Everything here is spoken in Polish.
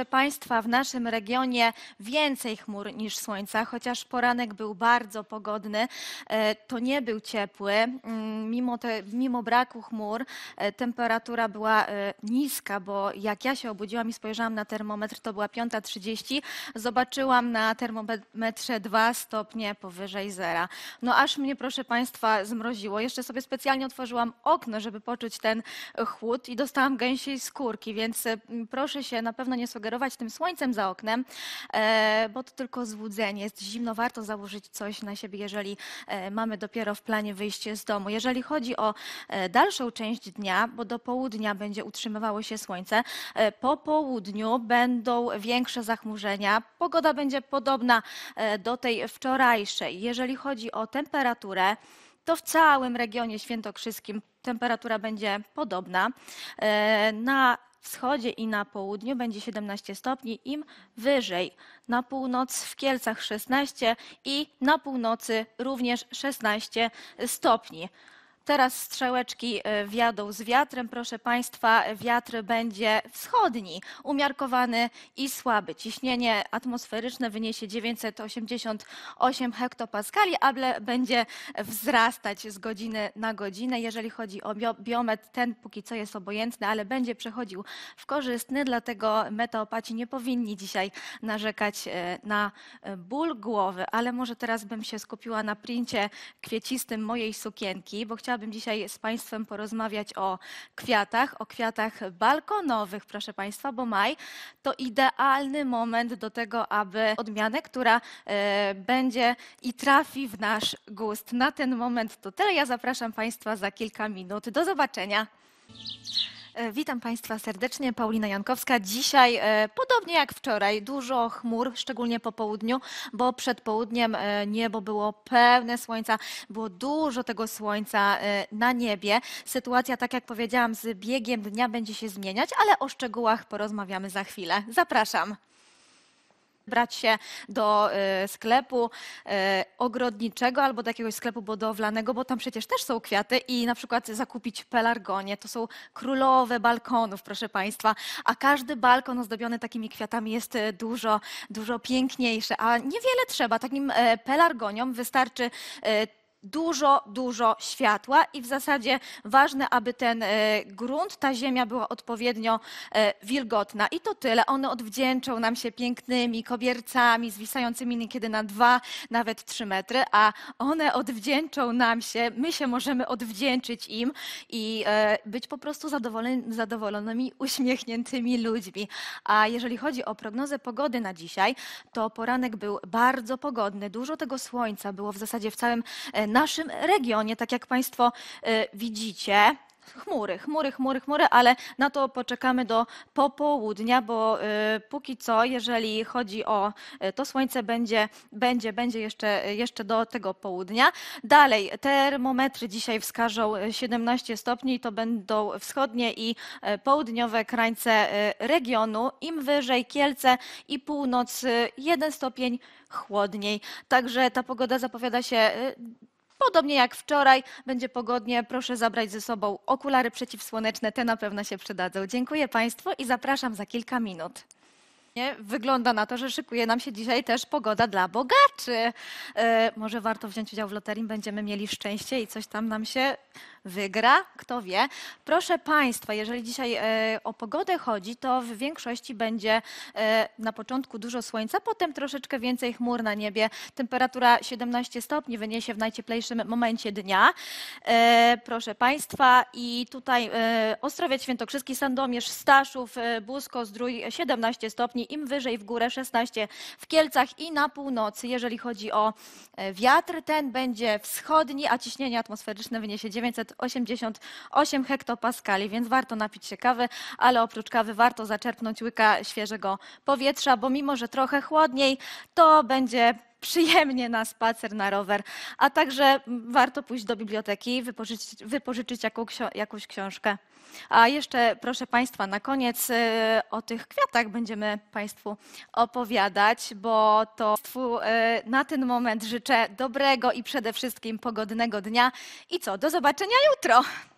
proszę Państwa, w naszym regionie więcej chmur niż słońca, chociaż poranek był bardzo pogodny, e, to nie był ciepły. Mm, mimo, te, mimo braku chmur e, temperatura była e, niska, bo jak ja się obudziłam i spojrzałam na termometr, to była 5.30, zobaczyłam na termometrze 2 stopnie powyżej zera. No aż mnie, proszę Państwa, zmroziło. Jeszcze sobie specjalnie otworzyłam okno, żeby poczuć ten chłód i dostałam gęsiej skórki, więc mm, proszę się na pewno nie sugerować, tym słońcem za oknem, e, bo to tylko złudzenie. Jest zimno, warto założyć coś na siebie, jeżeli e, mamy dopiero w planie wyjście z domu. Jeżeli chodzi o e, dalszą część dnia, bo do południa będzie utrzymywało się słońce, po południu będą większe zachmurzenia. Pogoda będzie podobna do tej wczorajszej. Jeżeli chodzi o temperaturę, to w całym regionie świętokrzyskim temperatura będzie podobna. Na wschodzie i na południu będzie 17 stopni, im wyżej. Na północ w Kielcach 16 i na północy również 16 stopni. Teraz strzałeczki e, wiadą z wiatrem. Proszę Państwa, wiatr będzie wschodni, umiarkowany i słaby. Ciśnienie atmosferyczne wyniesie 988 hektopaskali, ale będzie wzrastać z godziny na godzinę. Jeżeli chodzi o biomet, ten póki co jest obojętny, ale będzie przechodził w korzystny, dlatego meteopaci nie powinni dzisiaj narzekać e, na e, ból głowy. Ale może teraz bym się skupiła na princie kwiecistym mojej sukienki, bo chciałam chciałabym dzisiaj z Państwem porozmawiać o kwiatach, o kwiatach balkonowych, proszę Państwa, bo maj to idealny moment do tego, aby odmianę, która e, będzie i trafi w nasz gust. Na ten moment to tyle. Ja zapraszam Państwa za kilka minut. Do zobaczenia. E, witam Państwa serdecznie, Paulina Jankowska. Dzisiaj, e, podobnie jak wczoraj, dużo chmur, szczególnie po południu, bo przed południem e, niebo było pełne słońca, było dużo tego słońca na niebie. Sytuacja, tak jak powiedziałam, z biegiem dnia będzie się zmieniać, ale o szczegółach porozmawiamy za chwilę. Zapraszam brać się do y, sklepu y, ogrodniczego albo do jakiegoś sklepu budowlanego, bo tam przecież też są kwiaty i na przykład zakupić pelargonie. To są królowe balkonów, proszę Państwa, a każdy balkon ozdobiony takimi kwiatami jest y, dużo, dużo piękniejszy, a niewiele trzeba. Takim pelargoniom wystarczy dużo, dużo światła i w zasadzie ważne, aby ten e, grunt, ta ziemia była odpowiednio e, wilgotna. I to tyle. One odwdzięczą nam się pięknymi kobiercami, zwisającymi niekiedy na dwa, nawet trzy metry, a one odwdzięczą nam się, my się możemy odwdzięczyć im i e, być po prostu zadowolonymi, uśmiechniętymi ludźmi. A jeżeli chodzi o prognozę pogody na dzisiaj, to poranek był bardzo pogodny, dużo tego słońca było w zasadzie w całym naszym regionie. Tak jak Państwo e, widzicie, chmury, chmury, chmury, chmury, ale na to poczekamy do popołudnia, bo e, póki co, jeżeli chodzi o e, to słońce, będzie, będzie, będzie jeszcze, jeszcze do tego południa. Dalej, termometry dzisiaj wskażą 17 stopni i to będą wschodnie i południowe krańce regionu. Im wyżej Kielce i północ, jeden stopień chłodniej. Także ta pogoda zapowiada się Podobnie jak wczoraj, będzie pogodnie. Proszę zabrać ze sobą okulary przeciwsłoneczne, te na pewno się przydadzą. Dziękuję Państwu i zapraszam za kilka minut. Wygląda na to, że szykuje nam się dzisiaj też pogoda dla bogaczy. E, może warto wziąć udział w loterii, będziemy mieli szczęście i coś tam nam się wygra, kto wie. Proszę Państwa, jeżeli dzisiaj e, o pogodę chodzi, to w większości będzie e, na początku dużo słońca, potem troszeczkę więcej chmur na niebie. Temperatura 17 stopni wyniesie w najcieplejszym momencie dnia. E, proszę Państwa, i tutaj e, Ostrowiec Świętokrzyski, Sandomierz, Staszów, e, Busko, Zdrój 17 stopni im wyżej w górę 16 w Kielcach i na północy. Jeżeli chodzi o e, wiatr, ten będzie wschodni, a ciśnienie atmosferyczne wyniesie 988 hektopaskali, więc warto napić się kawy, ale oprócz kawy warto zaczerpnąć łyka świeżego powietrza, bo mimo, że trochę chłodniej, to będzie przyjemnie na spacer, na rower, a także warto pójść do biblioteki, wypożyczyć, wypożyczyć jakąś książkę. A jeszcze proszę Państwa, na koniec y, o tych kwiatach będziemy Państwu opowiadać, bo to y, na ten moment życzę dobrego i przede wszystkim pogodnego dnia. I co, do zobaczenia jutro!